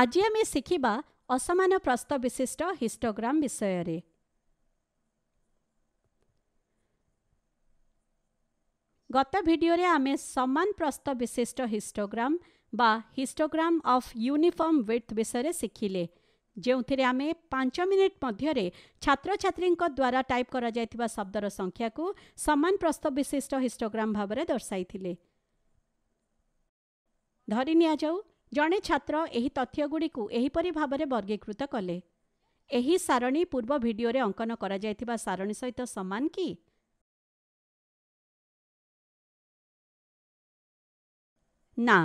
ଆଜି ଆମେ ଶିଖିବା ଅସମାନ ପ୍ରସ୍ତ ବିଶିଷ୍ଟ ହିଷ୍ଟୋଗ୍ରାମ ବିଷୟରେ ଗତ ଭିଡ଼ିଓରେ ଆମେ ସମାନ ପ୍ରସ୍ତ ବିଶିଷ୍ଟ ହିଷ୍ଟୋଗ୍ରାମ ବା ହିଷ୍ଟୋଗ୍ରାମ ଅଫ୍ ୟୁନିଫର୍ମ ୱିଥ୍ ବିଷୟରେ ଶିଖିଲେ ଯେଉଁଥିରେ ଆମେ ପାଞ୍ଚ ମିନିଟ୍ ମଧ୍ୟରେ ଛାତ୍ରଛାତ୍ରୀଙ୍କ ଦ୍ୱାରା ଟାଇପ୍ କରାଯାଇଥିବା ଶବ୍ଦର ସଂଖ୍ୟାକୁ ସମାନ ପ୍ରସ୍ତ ବିଶିଷ୍ଟ ହିଷ୍ଟୋଗ୍ରାମ ଭାବରେ ଦର୍ଶାଇଥିଲେ ଧରି ନିଆଯାଉ ଜଣେ ଛାତ୍ର ଏହି ତଥ୍ୟଗୁଡ଼ିକୁ ଏହିପରି ଭାବରେ ବର୍ଗୀକୃତ କଲେ ଏହି ସାରଣୀ ପୂର୍ବ ଭିଡ଼ିଓରେ ଅଙ୍କନ କରାଯାଇଥିବା ସାରଣୀ ସହିତ ସମାନ କି ନା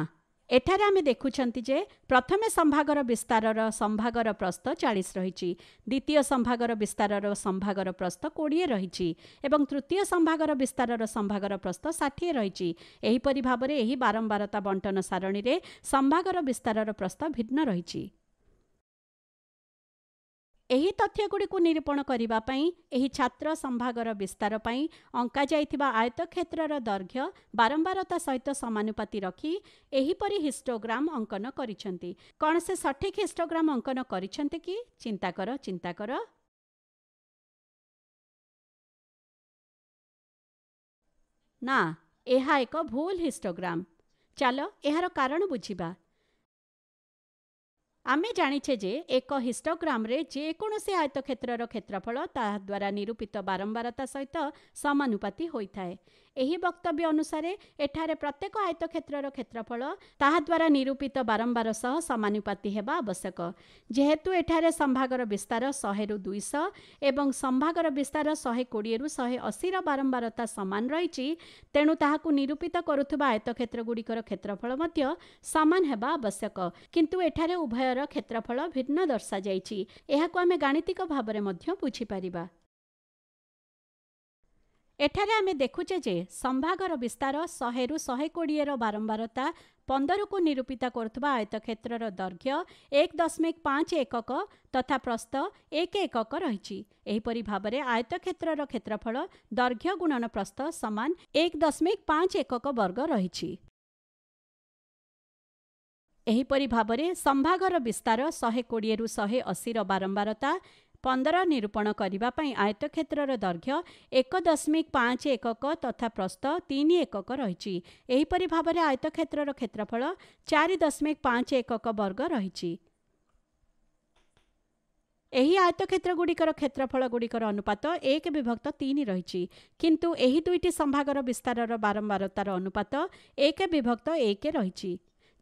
ଏଠାରେ ଆମେ ଦେଖୁଛନ୍ତି ଯେ ପ୍ରଥମେ ସମ୍ଭାଗର ବିସ୍ତାରର ସମ୍ଭାଗର ପ୍ରସ୍ତ ଚାଳିଶ ରହିଛି ଦ୍ୱିତୀୟ ସମ୍ଭାଗର ବିସ୍ତାରର ସମ୍ଭାଗର ପ୍ରସ୍ତ କୋଡ଼ିଏ ରହିଛି ଏବଂ ତୃତୀୟ ସମ୍ଭାଗର ବିସ୍ତାରର ସମ୍ଭାଗର ପ୍ରସ୍ତ ଷାଠିଏ ରହିଛି ଏହିପରି ଭାବରେ ଏହି ବାରମ୍ବାରତା ବଣ୍ଟନ ସାରଣୀରେ ସମ୍ଭାଗର ବିସ୍ତାରର ପ୍ରସ୍ତ ଭିନ୍ନ ରହିଛି ଏହି ତଥ୍ୟଗୁଡ଼ିକୁ ନିରୂପଣ କରିବା ପାଇଁ ଏହି ଛାତ୍ର ସମ୍ଭାଗର ବିସ୍ତାର ପାଇଁ ଅଙ୍କାଯାଇଥିବା ଆୟତ କ୍ଷେତ୍ରର ଦୈର୍ଘ୍ୟ ବାରମ୍ବାରତା ସହିତ ସମାନୁପାତି ରଖି ଏହିପରି ହିଷ୍ଟୋଗ୍ରାମ ଅଙ୍କନ କରିଛନ୍ତି କ'ଣ ସେ ସଠିକ୍ ହିଷ୍ଟୋଗ୍ରାମ ଅଙ୍କନ କରିଛନ୍ତି କି ଚିନ୍ତା କର ଚିନ୍ତା କର ନା ଏହା ଏକ ଭୁଲ ହିଷ୍ଟୋଗ୍ରାମ ଚାଲ ଏହାର କାରଣ ବୁଝିବା ଆମେ ଜାଣିଛେ ଯେ ଏକ ହିଷ୍ଟୋଗ୍ରାମରେ ଯେକୌଣସି ଆୟତକ୍ଷେତ୍ରର କ୍ଷେତ୍ରଫଳ ତାହାଦ୍ୱାରା ନିରୂପିତ ବାରମ୍ବାରତା ସହିତ ସମାନୁପାତି ହୋଇଥାଏ ଏହି ବକ୍ତବ୍ୟ ଅନୁସାରେ ଏଠାରେ ପ୍ରତ୍ୟେକ ଆୟତ କ୍ଷେତ୍ରର କ୍ଷେତ୍ରଫଳ ତାହା ଦ୍ୱାରା ନିରୂପିତ ବାରମ୍ବାର ସହ ସମାନୁପାତି ହେବା ଆବଶ୍ୟକ ଯେହେତୁ ଏଠାରେ ସମ୍ଭାଗର ବିସ୍ତାର ଶହେରୁ ଦୁଇଶହ ଏବଂ ସମ୍ଭାଗର ବିସ୍ତାର ଶହେ କୋଡ଼ିଏରୁ ଶହେ ଅଶୀର ବାରମ୍ବାରତା ସମାନ ରହିଛି ତେଣୁ ତାହାକୁ ନିରୂପିତ କରୁଥିବା ଆୟତ ଆୟତକ୍ଷେତ୍ରଗୁଡ଼ିକର କ୍ଷେତ୍ରଫଳ ମଧ୍ୟ ସମାନ ହେବା ଆବଶ୍ୟକ କିନ୍ତୁ ଏଠାରେ ଉଭୟର କ୍ଷେତ୍ରଫଳ ଭିନ୍ନ ଦର୍ଶାଯାଇଛି ଏହାକୁ ଆମେ ଗାଣିତିକ ଭାବରେ ମଧ୍ୟ ବୁଝିପାରିବା ଏଠାରେ ଆମେ ଦେଖୁଛେ ଯେ ସମ୍ଭାଗର ବିସ୍ତାର ଶହେରୁ ଶହେ କୋଡ଼ିଏର ବାରମ୍ବାରତା ପନ୍ଦରକୁ ନିରୂପିତ କରୁଥିବା ଆୟତକ୍ଷେତ୍ରର ଦୈର୍ଘ୍ୟ ଏକ ଦଶମିକ ପାଞ୍ଚ ଏକକ ତଥା ପ୍ରସ୍ତ ଏକ ଏକକ ରହିଛି ଏହିପରି ଭାବରେ ଆୟତକ୍ଷେତ୍ରର କ୍ଷେତ୍ରଫଳ ଦୈର୍ଘ୍ୟ ଗୁଣନ ପ୍ରସ୍ତ ସମାନ ଏକ ଦଶମିକ ପାଞ୍ଚ ଏକକ ବର୍ଗ ରହିଛି ଏହିପରି ଭାବରେ ସମ୍ଭାଗର ବିସ୍ତାର ଶହେ କୋଡ଼ିଏରୁ ଶହେ ଅଶୀର ବାରମ୍ବାରତା ପନ୍ଦର ନିରୂପଣ କରିବା ପାଇଁ ଆୟତକ୍ଷେତ୍ରର ଦୈର୍ଘ୍ୟ ଏକ ଦଶମିକ ପାଞ୍ଚ ଏକକ ତଥା ପ୍ରସ୍ତ ତିନି ଏକକ ରହିଛି ଏହିପରି ଭାବରେ ଆୟତକ୍ଷେତ୍ରର କ୍ଷେତ୍ରଫଳ ଚାରି ଦଶମିକ ପାଞ୍ଚ ଏକକ ବର୍ଗ ରହିଛି ଏହି ଆୟତକ୍ଷେତ୍ରଗୁଡ଼ିକର ଗୁଡ଼ିକର ଅନୁପାତ ଏକ ବିଭକ୍ତ ତିନି ରହିଛି କିନ୍ତୁ ଏହି ଦୁଇଟି ସମ୍ଭାଗର ବିସ୍ତାରର ବାରମ୍ବାରତାର ଅନୁପାତ ଏକ ବିଭକ୍ତ ଏକ ରହିଛି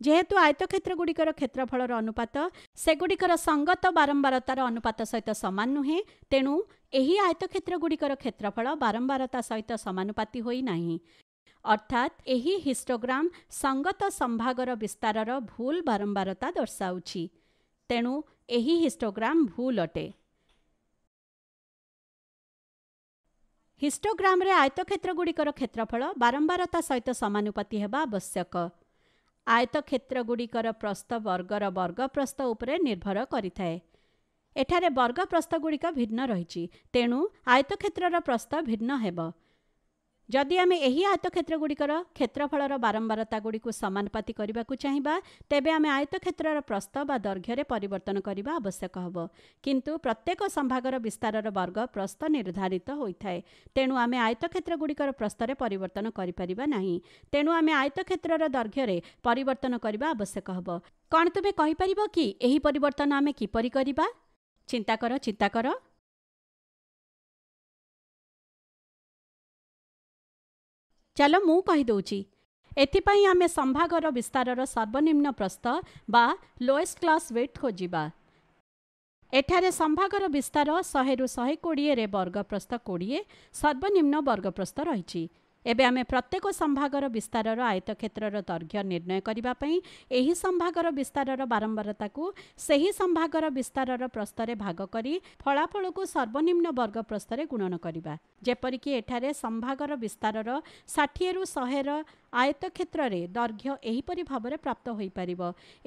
ଯେହେତୁ ଆୟତ ଆୟତକ୍ଷେତ୍ରଗୁଡ଼ିକର କ୍ଷେତ୍ରଫଳର ଅନୁପାତ ସେଗୁଡ଼ିକର ସଙ୍ଗତ ବାରମ୍ବାରତାର ଅନୁପାତ ସହିତ ସମାନ ନୁହେଁ ତେଣୁ ଏହି ଆୟତ ଆୟତକ୍ଷେତ୍ରଗୁଡ଼ିକର କ୍ଷେତ୍ରଫଳ ବାରମ୍ବାରତା ସହିତ ସମାନୁପାତି ହୋଇନାହିଁ ଅର୍ଥାତ୍ ଏହି ହିଷ୍ଟୋଗ୍ରାମ ସଙ୍ଗତ ସମ୍ଭାଗର ବିସ୍ତାରର ଭୁଲ ବାରମ୍ବାରତା ଦର୍ଶାଉଛି ତେଣୁ ଏହି ହିଷ୍ଟୋଗ୍ରାମ ଭୁଲ ଅଟେ ହିଷ୍ଟୋଗ୍ରାମରେ ଆୟତ ଆୟତକ୍ଷେତ୍ରଗୁଡ଼ିକର କ୍ଷେତ୍ରଫଳ ବାରମ୍ବାରତା ସହିତ ସମାନୁପାତି ହେବା ଆବଶ୍ୟକ ଆୟତକ୍ଷେତ୍ରଗୁଡ଼ିକର ପ୍ରସ୍ତବର୍ଗର ବର୍ଗପ୍ରସ୍ତ ଉପରେ ନିର୍ଭର କରିଥାଏ ଏଠାରେ ବର୍ଗପ୍ରସ୍ତଗୁଡ଼ିକ ଭିନ୍ନ ରହିଛି ତେଣୁ ଆୟତକ୍ଷେତ୍ରର ପ୍ରସ୍ତ ଭିନ୍ନ ହେବ ଯଦି ଆମେ ଏହି ଆୟତକ୍ଷେତ୍ରଗୁଡ଼ିକର କ୍ଷେତ୍ରଫଳର ବାରମ୍ବାରତାଗୁଡ଼ିକୁ ସମାନପାତି କରିବାକୁ ଚାହିଁବା ତେବେ ଆମେ କ୍ଷେତ୍ରର ପ୍ରସ୍ତ ବା ଦୈର୍ଘ୍ୟରେ ପରିବର୍ତ୍ତନ କରିବା ଆବଶ୍ୟକ ହେବ କିନ୍ତୁ ପ୍ରତ୍ୟେକ ସମ୍ଭାଗର ବିସ୍ତାରର ବର୍ଗ ପ୍ରସ୍ତ ନିର୍ଦ୍ଧାରିତ ହୋଇଥାଏ ତେଣୁ ଆମେ ଆୟତକ୍ଷେତ୍ରଗୁଡ଼ିକର ପ୍ରସ୍ତରେ ପରିବର୍ତ୍ତନ କରିପାରିବା ନାହିଁ ତେଣୁ ଆମେ କ୍ଷେତ୍ରର ଦୈର୍ଘ୍ୟରେ ପରିବର୍ତ୍ତନ କରିବା ଆବଶ୍ୟକ ହେବ କ'ଣ ତୁମେ କହିପାରିବ କି ଏହି ପରିବର୍ତ୍ତନ ଆମେ କିପରି କରିବା ଚିନ୍ତା କର ଚିନ୍ତା କର ଚାଲ ମୁଁ କହିଦେଉଛି ଏଥିପାଇଁ ଆମେ ସମ୍ଭାଗର ବିସ୍ତାରର ସର୍ବନିମ୍ନ ପ୍ରସ୍ତ ବା ଲୋଏଷ୍ଟ କ୍ଲାସ୍ ୱେଟ୍ ଖୋଜିବା ଏଠାରେ ସମ୍ଭାଗର ବିସ୍ତାର ଶହେରୁ ଶହେ କୋଡ଼ିଏରେ ବର୍ଗପ୍ରସ୍ତ କୋଡ଼ିଏ ସର୍ବନିମ୍ନ ବର୍ଗପ୍ରସ୍ତ ରହିଛି ଏବେ ଆମେ ପ୍ରତ୍ୟେକ ସମ୍ଭାଗର ବିସ୍ତାରର ଆୟତ୍ତ କ୍ଷେତ୍ରର ଦୈର୍ଘ୍ୟ ନିର୍ଣ୍ଣୟ କରିବା ପାଇଁ ଏହି ସମ୍ଭାଗର ବିସ୍ତାରର ବାରମ୍ବାରତାକୁ ସେହି ସମ୍ଭାଗର ବିସ୍ତାରର ପ୍ରସ୍ତରେ ଭାଗ କରି ଫଳାଫଳକୁ ସର୍ବନିମ୍ନ ବର୍ଗ ପ୍ରସ୍ତରେ ଗୁଣନ କରିବା ଯେପରିକି ଏଠାରେ ସମ୍ଭାଗର ବିସ୍ତାରର ଷାଠିଏରୁ ଶହେର ଆୟତ୍ତ କ୍ଷେତ୍ରରେ ଦୈର୍ଘ୍ୟ ଏହିପରି ଭାବରେ ପ୍ରାପ୍ତ ହୋଇପାରିବ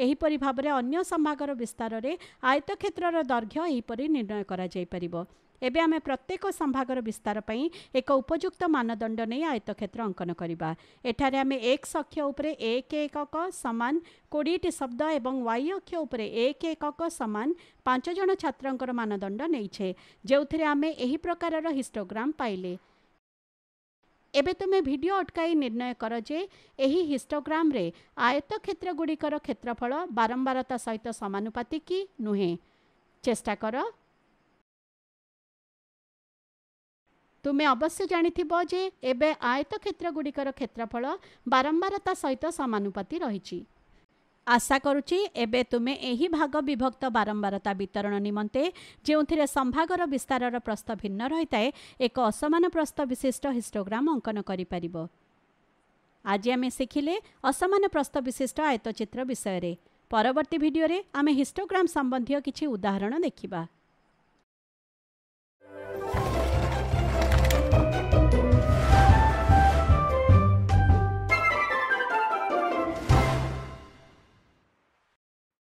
ଏହିପରି ଭାବରେ ଅନ୍ୟ ସମ୍ଭାଗର ବିସ୍ତାରରେ ଆୟତ୍ତ କ୍ଷେତ୍ରର ଦୈର୍ଘ୍ୟ ଏହିପରି ନିର୍ଣ୍ଣୟ କରାଯାଇପାରିବ ଏବେ ଆମେ ପ୍ରତ୍ୟେକ ସମ୍ଭାଗର ବିସ୍ତାର ପାଇଁ ଏକ ଉପଯୁକ୍ତ ମାନଦଣ୍ଡ ନେଇ ଆୟତକ୍ଷେତ୍ର ଅଙ୍କନ କରିବା ଏଠାରେ ଆମେ ଏକ୍ସ ଅକ୍ଷ ଉପରେ ଏକ ଏକକ ସମାନ କୋଡ଼ିଏଟି ଶବ୍ଦ ଏବଂ ୱାଇ ଅକ୍ଷ ଉପରେ ଏକ ଏକକ ସମାନ ପାଞ୍ଚ ଜଣ ଛାତ୍ରଙ୍କର ମାନଦଣ୍ଡ ନେଇଛେ ଯେଉଁଥିରେ ଆମେ ଏହି ପ୍ରକାରର ହିଷ୍ଟୋଗ୍ରାମ ପାଇଲେ ଏବେ ତୁମେ ଭିଡ଼ିଓ ଅଟକାଇ ନିର୍ଣ୍ଣୟ କର ଯେ ଏହି ହିଷ୍ଟୋଗ୍ରାମରେ ଆୟତକ୍ଷେତ୍ରଗୁଡ଼ିକର କ୍ଷେତ୍ରଫଳ ବାରମ୍ବାରତା ସହିତ ସମାନୁପାତି କି ନୁହେଁ ଚେଷ୍ଟା କର ତୁମେ ଅବଶ୍ୟ ଜାଣିଥିବ ଯେ ଏବେ ଆୟତ କ୍ଷେତ୍ରଗୁଡ଼ିକର କ୍ଷେତ୍ରଫଳ ବାରମ୍ବାର ତା ସହିତ ସମାନୁପାତି ରହିଛି ଆଶା କରୁଛି ଏବେ ତୁମେ ଏହି ଭାଗ ବିଭକ୍ତ ବାରମ୍ବାରତା ବିତରଣ ନିମନ୍ତେ ଯେଉଁଥିରେ ସମ୍ଭାଗର ବିସ୍ତାରର ପ୍ରସ୍ତ ଭିନ୍ନ ରହିଥାଏ ଏକ ଅସମାନ ପ୍ରସ୍ତ ବିଶିଷ୍ଟ ହିଷ୍ଟୋଗ୍ରାମ ଅଙ୍କନ କରିପାରିବ ଆଜି ଆମେ ଶିଖିଲେ ଅସମାନ ପ୍ରସ୍ତ ବିଶିଷ୍ଟ ଆୟତ ଚିତ୍ର ବିଷୟରେ ପରବର୍ତ୍ତୀ ଭିଡ଼ିଓରେ ଆମେ ହିଷ୍ଟୋଗ୍ରାମ୍ ସମ୍ବନ୍ଧୀୟ କିଛି ଉଦାହରଣ ଦେଖିବା